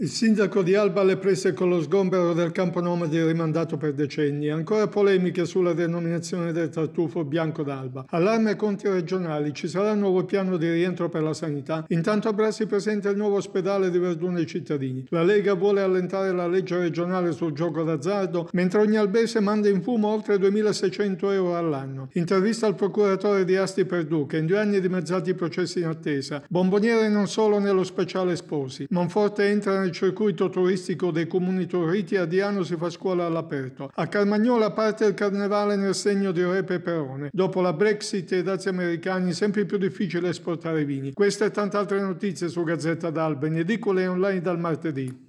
Il sindaco di Alba le prese con lo sgombero del campo nomadi rimandato per decenni. Ancora polemiche sulla denominazione del tartufo bianco d'Alba. Allarme conti regionali. Ci sarà un nuovo piano di rientro per la sanità. Intanto a Brassi presenta il nuovo ospedale di Verdun ai cittadini. La Lega vuole allentare la legge regionale sul gioco d'azzardo, mentre ogni albese manda in fumo oltre 2.600 euro all'anno. Intervista al procuratore di Asti Perdù, che in due anni dimezzati i processi in attesa. Bomboniere non solo nello speciale sposi. Monforte entra nel il circuito turistico dei comuni torriti a Diano si fa scuola all'aperto. A Carmagnola parte il carnevale nel segno di Re Peperone. Dopo la Brexit e i dazi americani sempre più difficile esportare vini. Queste e tante altre notizie su Gazzetta d'Alba in edicole online dal martedì.